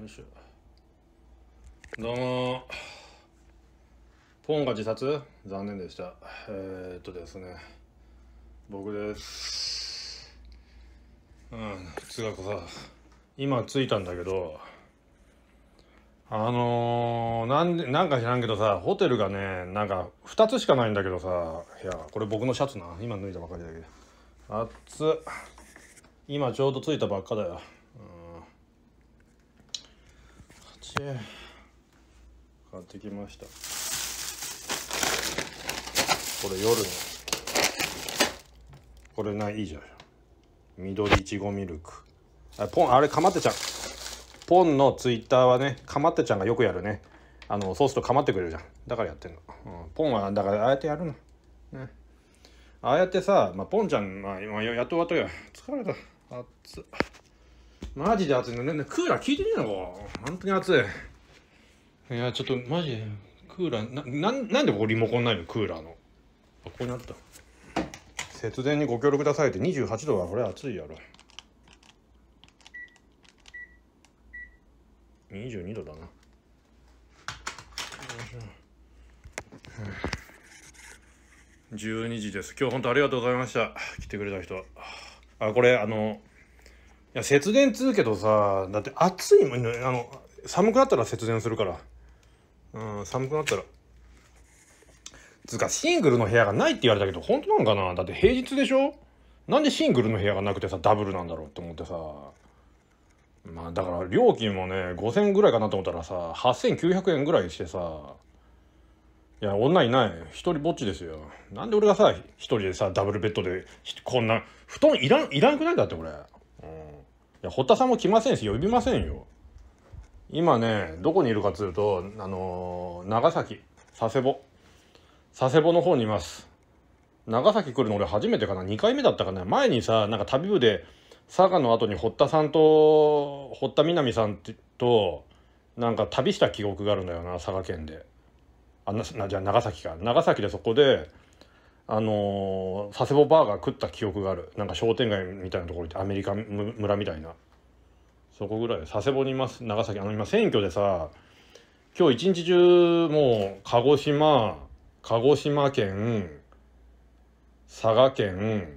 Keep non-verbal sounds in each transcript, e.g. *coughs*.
よいしょどうもポンが自殺残念でしたえー、っとですね僕ですうんつがこさ今着いたんだけどあのー、なんでなんか知らんけどさホテルがねなんか2つしかないんだけどさいやこれ僕のシャツな今脱いだばかりだけどあっつ今ちょうど着いたばっかだよし買ってきましたこれ夜のこれないいじゃん緑いちごミルクあポンあれかまってちゃんポンのツイッターはねかまってちゃんがよくやるねあのそうするとかまってくれるじゃんだからやってんの、うん、ポンはだからああやってやるのねああやってさ、まあ、ポンちゃん、まあ、やっと終わったよ疲れたあっつマジで暑いのね。クーラー効いてねえのか本当に暑い。いや、ちょっとマジで、クーラー、な、ななんでここリモコンないのクーラーの。あ、ここにあった。節電にご協力くださいって28度はこれ暑いやろ。22度だな。12時です。今日本当ありがとうございました。来てくれた人。あ、これ、あの、や節電つうけどさだって暑いもん、ね、あの寒くなったら節電するからうん寒くなったらつうかシングルの部屋がないって言われたけど本当なのかなだって平日でしょなんでシングルの部屋がなくてさダブルなんだろうって思ってさまあだから料金もね5,000円ぐらいかなと思ったらさ8,900円ぐらいしてさいや女いない一人ぼっちですよなんで俺がさ一人でさダブルベッドでこんな布団いらんいらんくないだってこれ。いや、堀田さんも来ませんし、呼びませんよ。今ね、どこにいるかというと、あのー、長崎、佐世保。佐世保の方にいます。長崎来るの俺初めてかな、2回目だったかな。前にさ、なんか旅部で、佐賀の後に堀田さんと、堀田みなみさんと、なんか旅した記憶があるんだよな、佐賀県で。あな、じゃあ長崎か。長崎でそこで、あの佐世保バーガー食った記憶があるなんか商店街みたいなところ行ってアメリカ村みたいなそこぐらい佐世保にいます長崎あの今選挙でさ今日一日中もう鹿児島鹿児島県佐賀県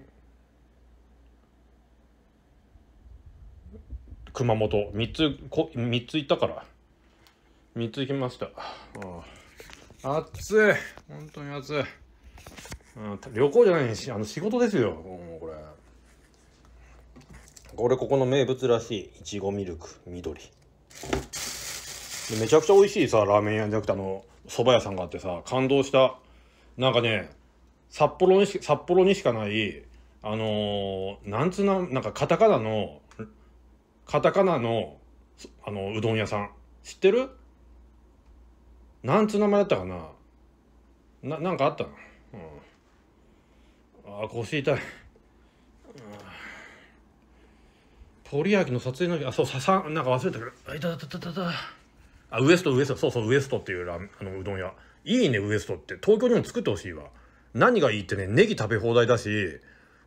熊本3つこ3つ行ったから3つ行きましたああ暑い本当に暑いうん、旅行じゃないしあの仕事ですようん、これこれここの名物らしいいちごミルク緑めちゃくちゃ美味しいさラーメン屋じゃなくてあの蕎麦屋さんがあってさ感動したなんかね札幌にし札幌にしかないあのー、なんつうななんかカタカナのカタカナのあのうどん屋さん知ってるなんつう名前だったかなななんかあったのうんああ腰痛い鳥焼の撮影のあそうささなんか忘れたけどあいたたたたたあウエストウエストそうそうウエストっていうラあのうどん屋いいねウエストって東京にも作ってほしいわ何がいいってねネギ食べ放題だし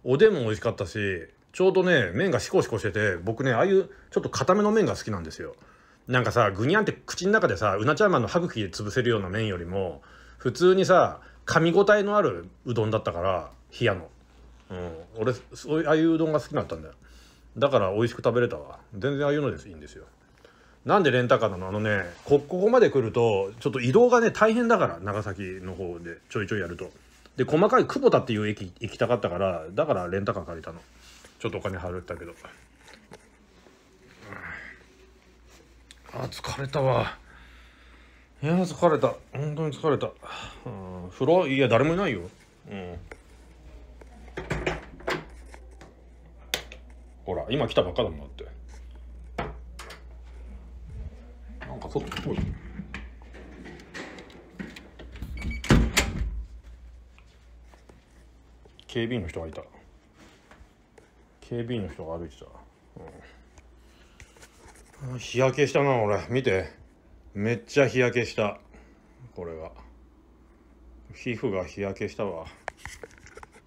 おでんも美味しかったしちょうどね麺がシコシコしてて僕ねああいうちょっと固めの麺が好きなんですよなんかさグニャンって口の中でさうなちゃんマンの歯茎で潰せるような麺よりも普通にさ噛み応えのあるうどんだったから冷やの、うん、俺そういうああいううどんが好きだったんだよだから美味しく食べれたわ全然ああいうのですいいんですよなんでレンタカーなのあのねここまで来るとちょっと移動がね大変だから長崎の方でちょいちょいやるとで細かい久保田っていう駅行きたかったからだからレンタカー借りたのちょっとお金払ったけどあ疲れたわいや疲れた本当に疲れた、うん、風呂いや誰もいないようんほら今来たばっかだもんだってなんか取ってい警備員の人がいた警備員の人が歩いてた、うん、日焼けしたな俺見てめっちゃ日焼けしたこれは皮膚が日焼けしたわ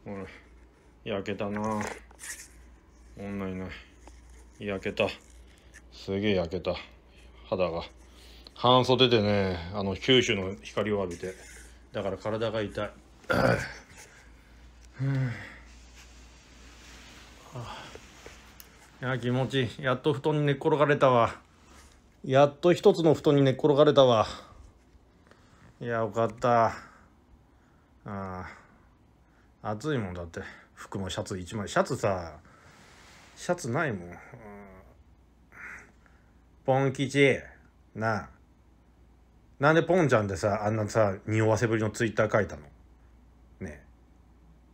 俺焼けたな女いない焼けたすげえ焼けた肌が半袖でねあの九州の光を浴びてだから体が痛いいや気持ちいいやっと布団に寝っ転がれたわやっと一つの布団に寝っ転がれたわいやよかったあ暑いもんだって服もシャツ1枚シャツさシャツないもん。ポン吉、なあ。なんでポンちゃんでさ、あんなさ、匂わせぶりのツイッター書いたのね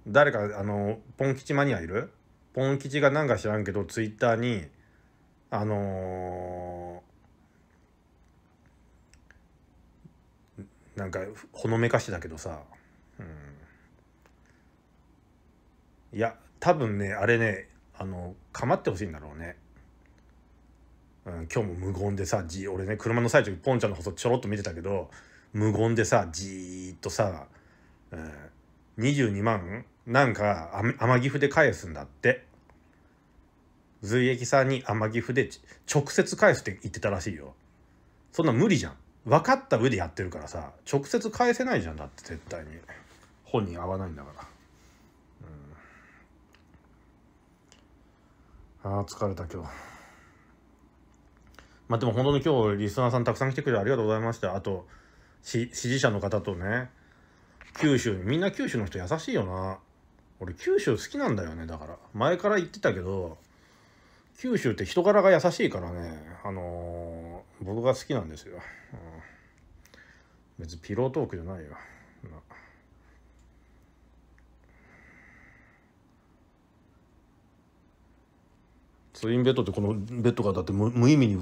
誰か、あの、ポン吉マニアいるポン吉がなんか知らんけど、ツイッターに、あのー、なんか、ほのめかしだけどさ、うん。いや、多分ね、あれね、あの、構ってほしいんだろうね。うん、今日も無言でさじ俺ね車の最中にポンちゃんの細ちょろっと見てたけど無言でさじーっとさ、うん、22万なんか天岐阜で返すんだって随駅さんに天岐阜で直接返すって言ってたらしいよそんな無理じゃん分かった上でやってるからさ直接返せないじゃんだって絶対に本人合わないんだから。ああ疲れた今日まあでも本当に今日リスナーさんたくさん来てくれてありがとうございましたあと支持者の方とね九州みんな九州の人優しいよな俺九州好きなんだよねだから前から言ってたけど九州って人柄が優しいからねあのー、僕が好きなんですよ、うん、別にピロートークじゃないよツインベッドってこのベッドがだって無無意味に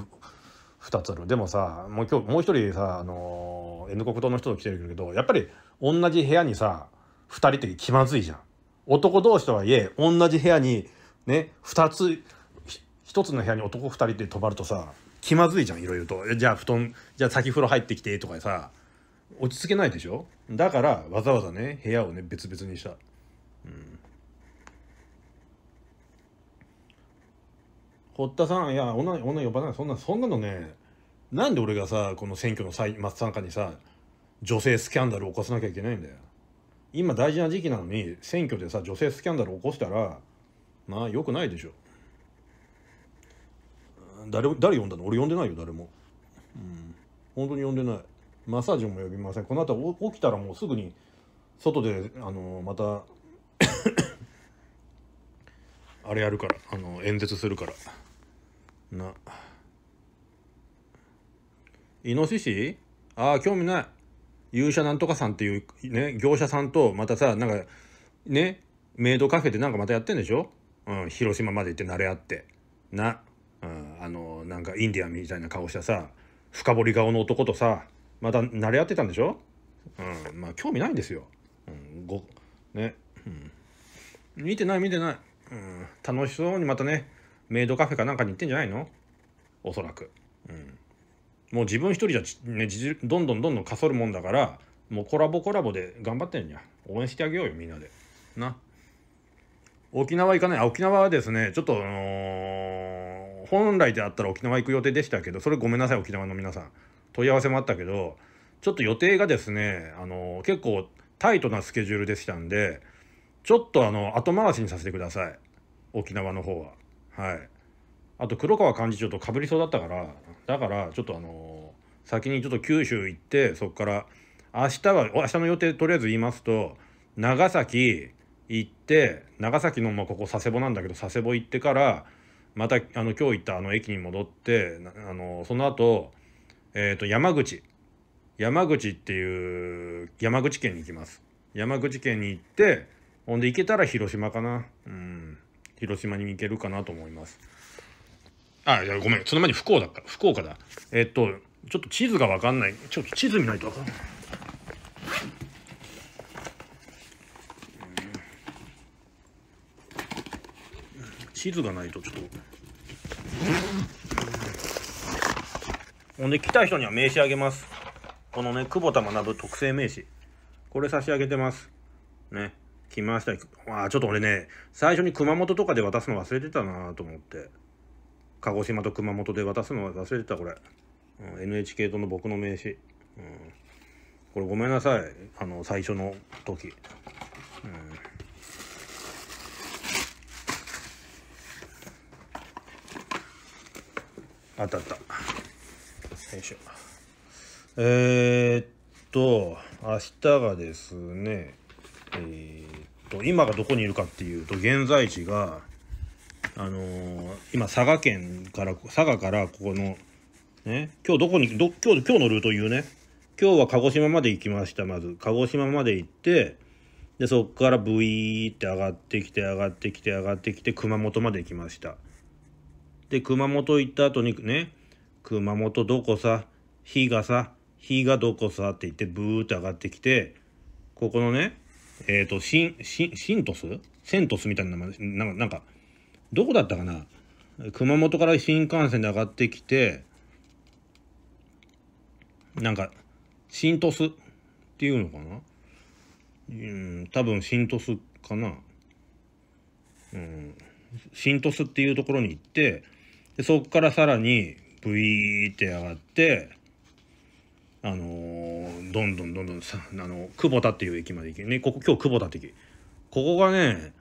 2つあるでもさもう今日もう一人さ、あのー、N 国党の人と来てるけどやっぱり同じ部屋にさ2人って気まずいじゃん男同士とはいえ同じ部屋にね2つ1つの部屋に男2人って泊まるとさ気まずいじゃんいろいろとじゃあ布団じゃあ先風呂入ってきてとかさ落ち着けないでしょだからわざわざね部屋をね別々にした。うん堀田さん、いや、女、女呼ばない。そんな、そんなのね、なんで俺がさ、この選挙の最真っ最中にさ、女性スキャンダルを起こさなきゃいけないんだよ。今大事な時期なのに、選挙でさ、女性スキャンダルを起こしたら、まあ、よくないでしょ。誰、誰呼んだの俺呼んでないよ、誰も。うん。本当に呼んでない。マッサージも呼びません。この後起きたらもうすぐに、外で、あの、また *coughs* あれやるから、あの、演説するから。なイノシシああ興味ない勇者なんとかさんっていうね業者さんとまたさなんかねメイドカフェでなんかまたやってんでしょ、うん、広島まで行って慣れ合ってな、うん、あのなんかインディアンみたいな顔したさ深掘り顔の男とさまた慣れ合ってたんでしょ、うん、まあ興味ないんですよ、うん、ごね、うん、見てない見てない、うん、楽しそうにまたねメイドカフェかなんかに行ってんじゃないのおそらく。うん。もう自分一人じゃ、ね、どんどんどんどんかそるもんだから、もうコラボコラボで頑張ってんじゃん。応援してあげようよ、みんなで。な。沖縄行かない。あ、沖縄はですね、ちょっと、あのー、本来であったら沖縄行く予定でしたけど、それごめんなさい、沖縄の皆さん。問い合わせもあったけど、ちょっと予定がですね、あのー、結構タイトなスケジュールでしたんで、ちょっとあの、後回しにさせてください。沖縄の方は。はいあと黒川幹事長とかぶりそうだったからだからちょっとあのー、先にちょっと九州行ってそこから明日は明日の予定とりあえず言いますと長崎行って長崎の、まあ、ここ佐世保なんだけど佐世保行ってからまたあの今日行ったあの駅に戻ってあのその後、えーと山口山口っていう山口県に行きます山口県に行ってほんで行けたら広島かなうん広島に行けるかなと思います。あ、いや、ごめん。その前に福岡だった。福岡だ。えっと、ちょっと地図がわかんない。ちょっと地図見ないとわかんない。地図がないとちょっと。ほんで、来た人には名刺あげます。このね、久保田学特製名刺。これ差し上げてます。ね。来ました。あちょっと俺ね、最初に熊本とかで渡すの忘れてたなと思って。鹿児島と熊本で渡すの忘れてた、これ。うん、NHK との僕の名刺。うん、これごめんなさい。あの、最初の時。うんあったあった。よいしょ。えー、っと、明日がですね、えー、と今がどこにいるかっていうと現在地が、あのー、今佐賀県から佐賀からここの、ね、今日どこにど今日今日のルート言うね今日は鹿児島まで行きましたまず鹿児島まで行ってでそこからブイーって上がってきて上がってきて上がってきて熊本まで行きましたで熊本行った後にね熊本どこさ日がさ日がどこさって言ってブーって上がってきてここのねえっ、ー、と、シン、シン、シントスセントスみたいな名前なんか、なんか、どこだったかな熊本から新幹線で上がってきて、なんか、シントスっていうのかなうん、多分シントスかなうん、シントスっていうところに行って、でそこからさらにブイーって上がって、あのーどんどんどんどんさあの久保田っていう駅まで行けねここ今日久保田って駅ここがね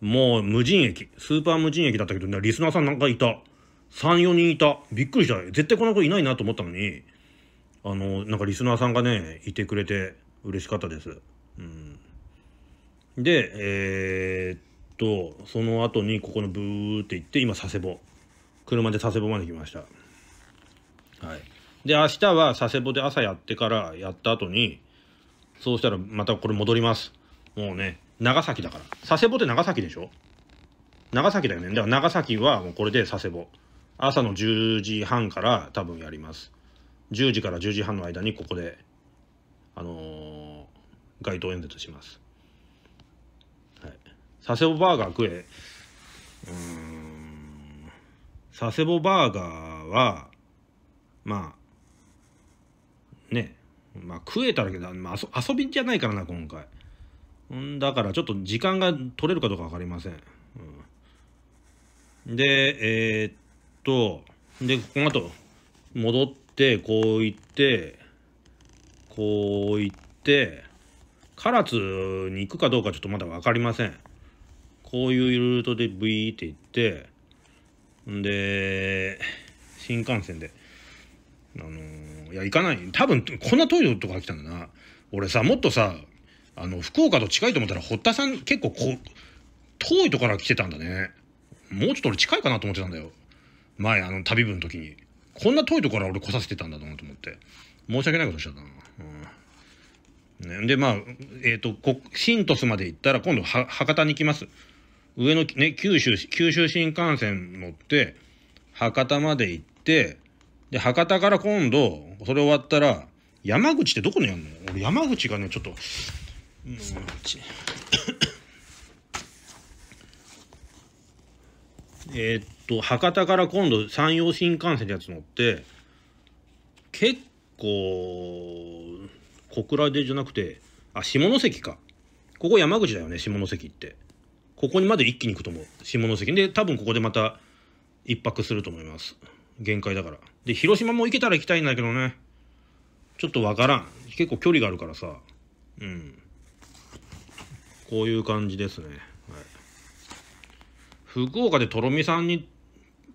もう無人駅スーパー無人駅だったけど、ね、リスナーさんなんかいた34人いたびっくりした絶対この子いないなと思ったのにあのなんかリスナーさんがねいてくれて嬉しかったです、うん、でえー、っとその後にここのブーって行って今佐世保車で佐世保まで来ましたはいで、明日は佐世保で朝やってからやった後に、そうしたらまたこれ戻ります。もうね、長崎だから。佐世保って長崎でしょ長崎だよね。だから長崎はもうこれで佐世保。朝の10時半から多分やります。10時から10時半の間にここで、あのー、街頭演説します。はい。佐世保バーガー食え。うん。佐世保バーガーは、まあ、ねまあ食えたらけど、まあ、遊びじゃないからな今回んだからちょっと時間が取れるかどうか分かりません、うん、でえー、っとでこの後戻ってこう行ってこう行って唐津に行くかどうかちょっとまだ分かりませんこういうルートでブイーって行ってんで新幹線であのーいや行かない多分こんな遠いとか来たんだな俺さもっとさあの福岡と近いと思ったら堀田さん結構こ遠いとこから来てたんだねもうちょっと俺近いかなと思ってたんだよ前あの旅部の時にこんな遠いとこから俺来させてたんだなと思って申し訳ないことしちゃったな、うんね、でまあえっ、ー、と新トスまで行ったら今度は博多に行きます上のね九州九州新幹線乗って博多まで行ってで博多から今度それ終わったら山口ってどこにあるの俺山口がねちょっと、うん、えっと博多から今度山陽新幹線ってやつ乗って結構小倉でじゃなくてあ下関かここ山口だよね下関ってここにまで一気に行くと思う下関で多分ここでまた一泊すると思います限界だから。で、広島も行けたら行きたいんだけどね。ちょっとわからん。結構距離があるからさ。うん。こういう感じですね。はい、福岡でとろみさんに、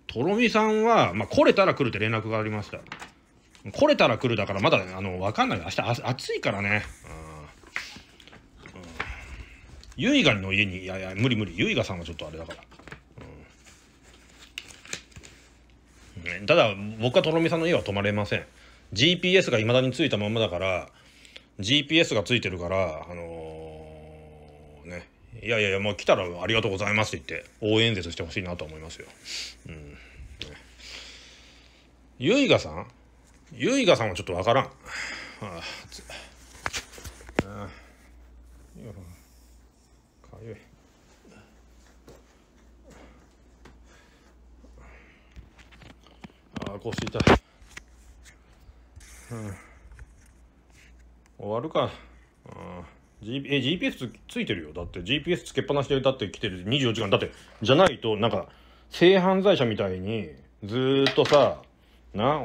とろみさんは、まあ、来れたら来るって連絡がありました。来れたら来るだからまだ、ね、あの、わかんない。明日暑いからね。うん。ゆいがの家に、いやいや、無理無理。ゆいがさんはちょっとあれだから。ねただ僕はとろみさんの家は泊まれません GPS がいまだについたままだから GPS がついてるからあのー、ねいやいやいやもう来たらありがとうございますって言って応援演説してほしいなと思いますようんねゆいがさんゆいがさんはちょっとわからんああつああかゆい腰痛いうん終わるかうん、G、え GPS つついてるよだって GPS つけっぱなしでだって来てる24時間だってじゃないとなんか性犯罪者みたいにずっとさな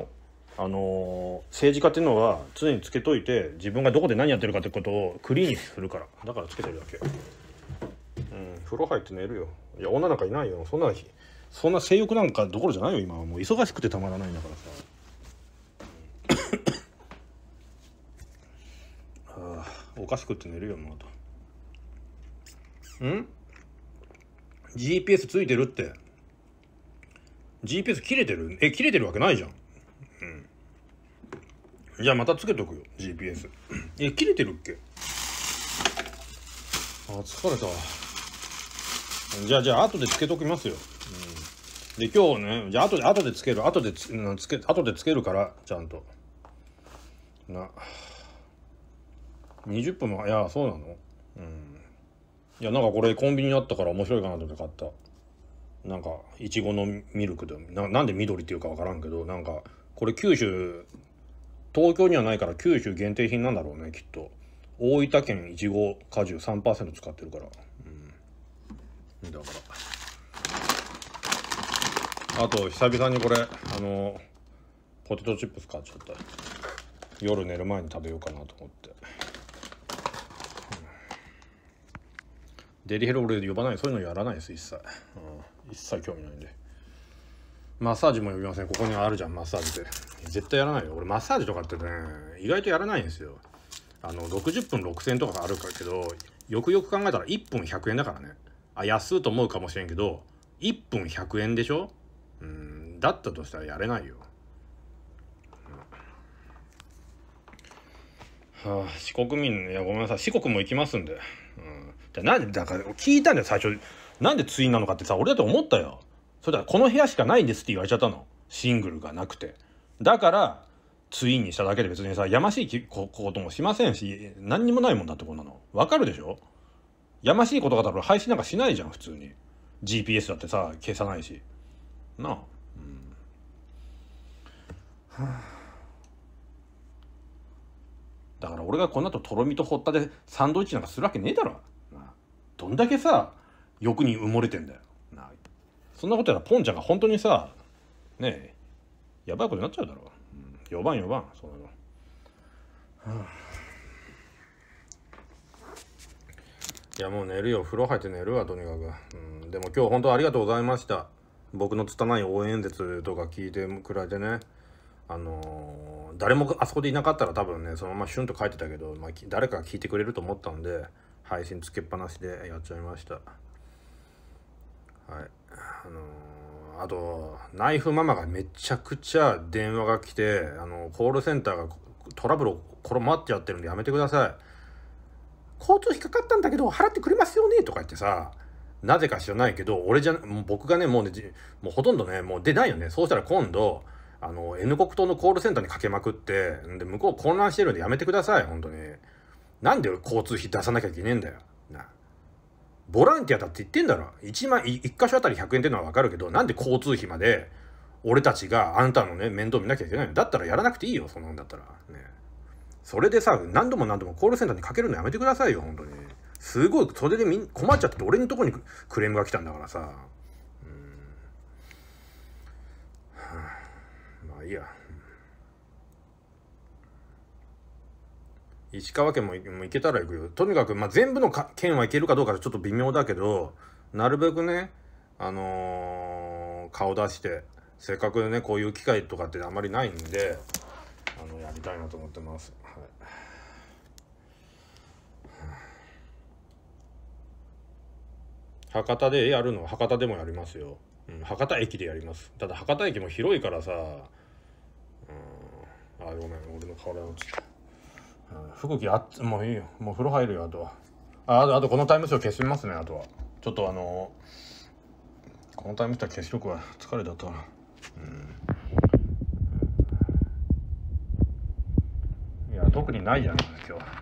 あのー、政治家っていうのは常につけといて自分がどこで何やってるかってことをクリーンにするからだからつけてるだけうん風呂入って寝るよいや女なんかいないよそんな日そんな性欲なんかどころじゃないよ今はもう忙しくてたまらないんだからさ。*coughs* あおかしくって寝るよもうとん GPS ついてるって GPS 切れてるえ切れてるわけないじゃん、うん、じゃあまたつけとくよ GPS え切れてるっけあ疲れたじゃあじゃあ後でつけときますよで、今日ね、じゃあ後で、後でつける、後でつ、つけ、後でつけるから、ちゃんと。な、20分も、いや、そうなのうん。いや、なんかこれコンビニあったから面白いかなと思って買った。なんか、いちごのミルクで、ななんで緑っていうかわからんけど、なんか、これ九州、東京にはないから九州限定品なんだろうね、きっと。大分県いちご果汁3%使ってるから。うん。だから。あと久々にこれあのポテトチップス買っちゃった夜寝る前に食べようかなと思って、うん、デリヘル俺呼ばないそういうのやらないです一切、うん、一切興味ないんでマッサージも呼びませんここにあるじゃんマッサージって絶対やらないよ俺マッサージとかってね意外とやらないんですよあの60分6000とかあるかけどよくよく考えたら1分100円だからねあ安いと思うかもしれんけど1分100円でしょだったとしたらやれないよ、ん、はあ四国民いやごめんなさい四国も行きますんで、うん、じゃなんでだから聞いたんだよ最初なんでツインなのかってさ俺だと思ったよそれだこの部屋しかないんですって言われちゃったのシングルがなくてだからツインにしただけで別にさやましいこともしませんし何にもないもんだってこんなのわかるでしょやましいことが多ら配信なんかしないじゃん普通に GPS だってさ消さないしなあだから俺がこの後とろみとほったでサンドイッチなんかするわけねえだろ。どんだけさ、欲に埋もれてんだよ。そんなことやらポンちゃんが本当にさ、ねえ、やばいことになっちゃうだろ。うん、呼ばん、そんなの。いやもう寝るよ。風呂入って寝るわ、とにかく。うん、でも今日本当ありがとうございました。僕の拙い応援演説とか聞いてくれてね。あのー、誰もあそこでいなかったら多分ね、そのままシュンと書いてたけど、まあ、誰かが聞いてくれると思ったんで、配信つけっぱなしでやっちゃいました。はい。あのー、あと、ナイフママがめちゃくちゃ電話が来て、あのー、コールセンターがトラブルを転まっちゃってるんでやめてください。交通費かかったんだけど払ってくれますよねとか言ってさ、なぜか知らないけど、俺じゃ、もう僕がね、もうね、もうほとんどね、もう出ないよね。そうしたら今度、あの、N 国党のコールセンターにかけまくって、で、向こう混乱してるんでやめてください、本当に。なんで交通費出さなきゃいけねえんだよ。な。ボランティアだって言ってんだろ。1万、1箇所あたり100円っていうのはわかるけど、なんで交通費まで、俺たちがあんたのね、面倒見なきゃいけないのだったらやらなくていいよ、そのんだったら。ね。それでさ、何度も何度もコールセンターにかけるのやめてくださいよ、本当に。すごい、それでみん困っちゃって、俺のとこにクレームが来たんだからさ。いや。石川県も行けたら行くよ。とにかく、まあ、全部の県は行けるかどうかちょっと微妙だけど、なるべくね、あのー、顔出して、せっかくね、こういう機会とかってあまりないんで、あの、やりたいなと思ってます。はい。博多でやるの博多でもやりますよ。うん、博多駅でやります。ただ博多駅も広いからさ、あごめん俺の体落ちた、うん、服着あっもういいよもう風呂入るよあとはああとあとこのタイムショー消しますねあとはちょっとあのー、このタイムショー消しとくわ疲れたったなうんいや特にないじゃない今日は。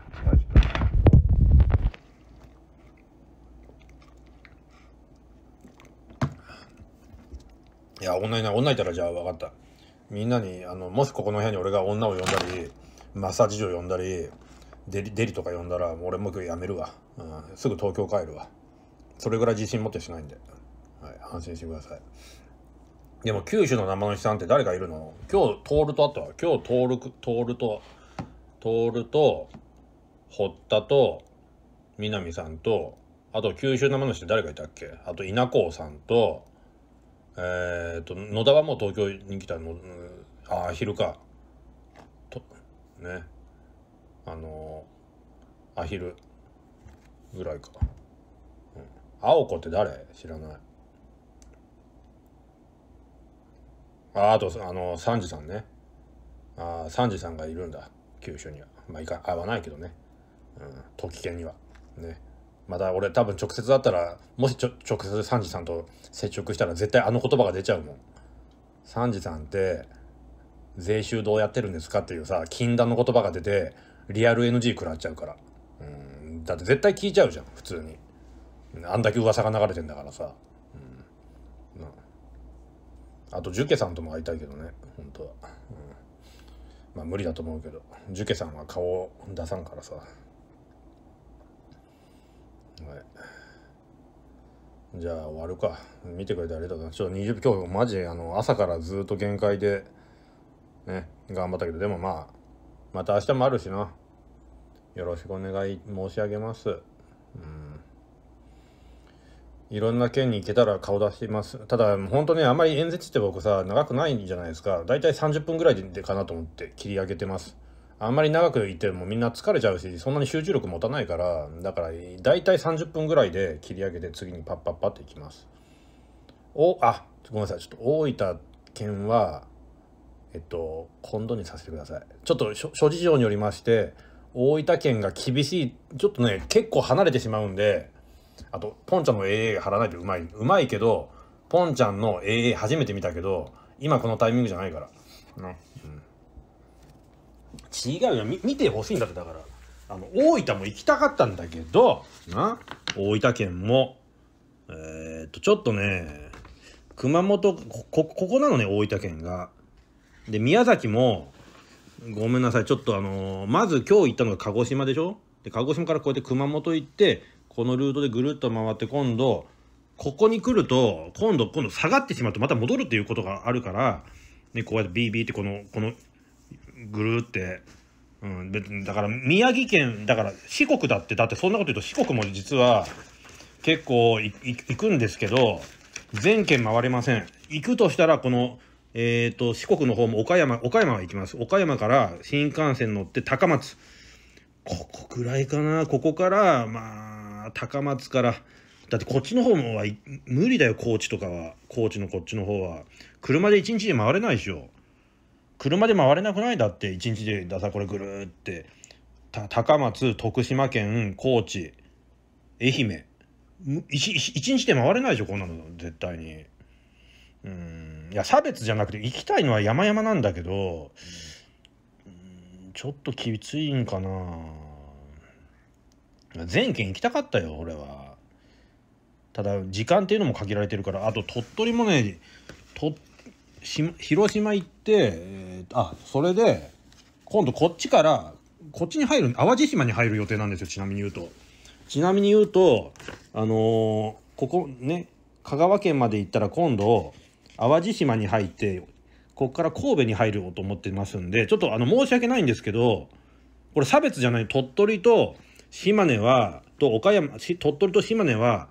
いや、女いない、女いたらじゃあ分かった。みんなにあのもしここの部屋に俺が女を呼んだりマッサージを呼んだりデリデリとか呼んだら俺も今日やめるわ、うん、すぐ東京帰るわそれぐらい自信持ってしないんで、はい、安心してくださいでも九州の生主さんって誰がいるの今日徹とあったわ今日徹ると徹と堀田と南さんとあと九州生主って誰がいたっけあと稲子さんとえー、っと、野田はもう東京に来たの、ああ、昼か。と、ね。あのー、アヒルぐらいか。うん。青子って誰知らない。ああと、あのー、サンジさんね。ああ、サンジさんがいるんだ。九州には。まあ、いか、合わないけどね。うん。時計には。ね。まだ俺多分直接だったらもしちょ直接サンジさんと接触したら絶対あの言葉が出ちゃうもん。サンジさんって税収どうやってるんですかっていうさ禁断の言葉が出てリアル NG 食らっちゃうからうんだって絶対聞いちゃうじゃん普通にあんだけ噂が流れてんだからさ、うん、あ、とジュケさんとも会いたいけどね本当は、うん、まあ無理だと思うけどジュケさんは顔出さんからさはいじゃあ終わるか見てくれてありがとうちょっと20今日マジあの朝からずっと限界でね頑張ったけどでもまあまた明日もあるしなよろしくお願い申し上げますうんいろんな県に行けたら顔出します。ただ、本当ね、あんまり演説って僕さ、長くないんじゃないですか。だいたい30分ぐらいでかなと思って切り上げてます。あんまり長くいてもみんな疲れちゃうしそんなに集中力持たないからだから大体30分ぐらいで切り上げて次にパッパッパッていきますおあごめんなさいちょっと大分県はえっと今度にさせてくださいちょっと諸事情によりまして大分県が厳しいちょっとね結構離れてしまうんであとポンちゃんの AA が貼らないとうまいうまいけどポンちゃんの AA 初めて見たけど今このタイミングじゃないからね、うん違うよ見てほしいんだってだからあの大分も行きたかったんだけどな大分県もえー、っとちょっとね熊本こここなのね大分県がで宮崎もごめんなさいちょっとあのー、まず今日行ったのが鹿児島でしょで鹿児島からこうやって熊本行ってこのルートでぐるっと回って今度ここに来ると今度今度下がってしまうとまた戻るっていうことがあるから、ね、こうやって BB ってこのこのぐるって、うん、別にだから宮城県だから四国だってだってそんなこと言うと四国も実は結構行くんですけど全県回れません行くとしたらこのえーと、四国の方も岡山岡山は行きます岡山から新幹線乗って高松ここくらいかなここからまあ高松からだってこっちの方も無理だよ高知とかは高知のこっちの方は車で一日で回れないでしょ車で回れなくないだって1日でださこれぐるって高松徳島県高知愛媛一日で回れないでしょこんなの絶対にうんいや差別じゃなくて行きたいのは山々なんだけど、うん、ちょっときついんかな全県行きたかったよ俺はただ時間っていうのも限られてるからあと鳥取もね鳥広島行って、えー、あそれで今度こっちからこっちに入る淡路島に入る予定なんですよちなみに言うとちなみに言うとあのー、ここね香川県まで行ったら今度淡路島に入ってこっから神戸に入ろうと思ってますんでちょっとあの申し訳ないんですけどこれ差別じゃない鳥取と島根はと岡山鳥取と島根は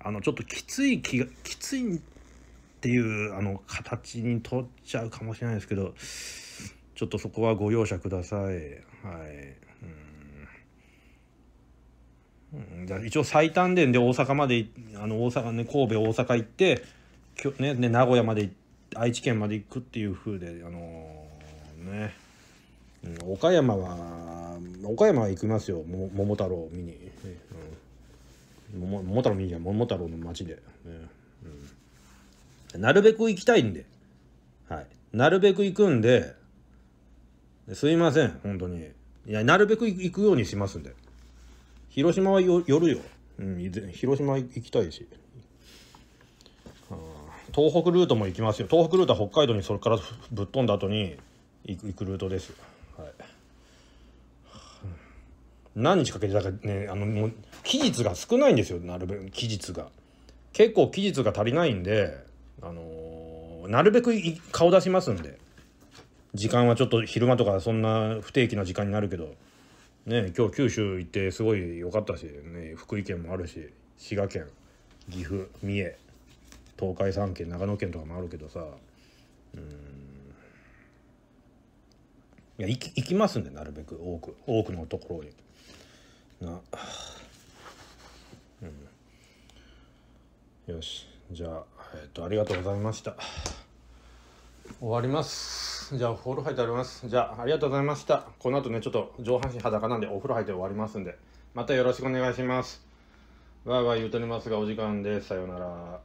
あのちょっときつい気がきついっていうあの形に取っちゃうかもしれないですけどちょっとそこはご容赦くださいはいうんじゃ一応最短でで大阪まであの大阪ね神戸大阪行ってきょ、ねね、名古屋まで愛知県まで行くっていうふうであのー、ね、うん、岡山は岡山は行きますよも桃太郎見に、ね、うん、桃太郎見にじゃ桃太郎の町で、ねなるべく行きたいんで、はい。なるべく行くんで、すいません、本当に。いや、なるべく行くようにしますんで。広島はよ寄るよ。うん、広島行きたいし。東北ルートも行きますよ。東北ルートは北海道にそれからぶっ飛んだ後に行く行くルートです。はい。何日かけてだからねあのもう期日が少ないんですよなるべく期日が結構期日が足りないんであのー、なるべく顔出しますんで時間はちょっと昼間とかそんな不定期な時間になるけどね今日九州行ってすごい良かったし、ね、福井県もあるし滋賀県岐阜三重東海3県長野県とかもあるけどさうんいや行き行きますんでなるべく多く多くのところにな、うん、よしじゃあえっ、とありがとうございました終わりますじゃあお風呂入ってありますじゃあありがとうございましたこの後ねちょっと上半身裸なんでお風呂入って終わりますんでまたよろしくお願いしますわーわー言うとりますがお時間ですさようなら